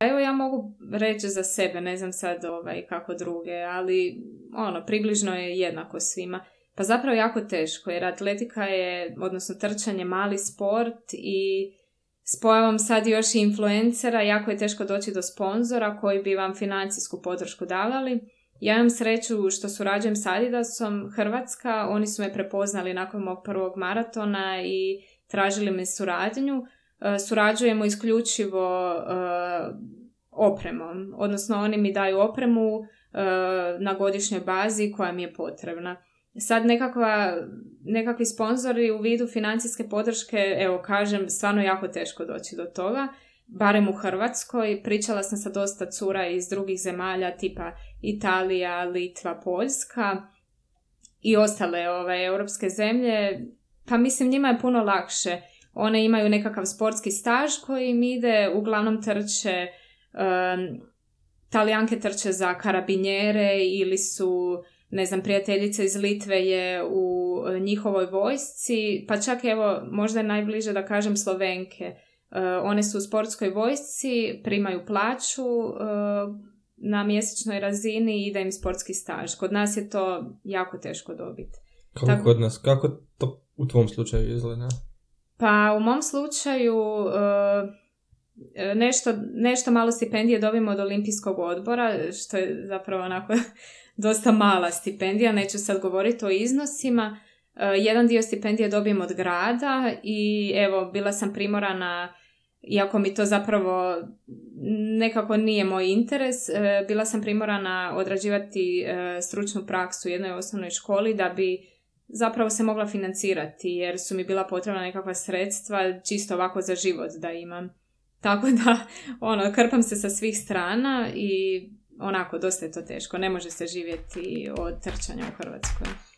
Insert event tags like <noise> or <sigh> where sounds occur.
Evo ja mogu reći za sebe, ne znam sad ovaj, kako druge, ali ono, približno je jednako svima. Pa zapravo jako teško jer atletika je, odnosno trčanje, mali sport i s pojavom sad još i influencera jako je teško doći do sponzora koji bi vam financijsku podršku davali. Ja imam sreću što surađujem s Adidasom Hrvatska, oni su me prepoznali nakon mog prvog maratona i tražili me suradnju. E, surađujemo isključivo e, opremom, odnosno oni mi daju opremu e, na godišnjoj bazi koja mi je potrebna. Sad nekakva, nekakvi sponzori u vidu financijske podrške, evo kažem, stvarno jako teško doći do toga, barem u Hrvatskoj. Pričala sam sa dosta cura iz drugih zemalja, tipa Italija, Litva, Poljska i ostale ove ovaj, europske zemlje. Pa mislim, njima je puno lakše one imaju nekakav sportski staž koji im ide, uglavnom trče, talijanke trče za karabinjere ili su, ne znam, prijateljice iz Litve je u njihovoj vojsci, pa čak evo, možda je najbliže da kažem Slovenke. Eh, one su u sportskoj vojsci, primaju plaću, eh, na mjesečnoj razini i da im sportski staž. Kod nas je to jako teško dobiti. Kako kod nas? Kako to u tvom slučaju izgleda? Pa u mom slučaju e, e, nešto, nešto malo stipendije dobimo od olimpijskog odbora, što je zapravo onako <laughs> dosta mala stipendija, neću sad govoriti o iznosima. E, jedan dio stipendije dobijem od grada i evo, bila sam primorana, iako mi to zapravo nekako nije moj interes, bila sam primorana odrađivati stručnu praksu u jednoj osnovnoj školi da bi zapravo se mogla financirati jer su mi bila potrebna nekakva sredstva čisto ovako za život da imam. <laughs> Tako da, ono, krpam se sa svih strana i onako, dosta je to teško. Ne može se živjeti od trčanja u Hrvatskoj.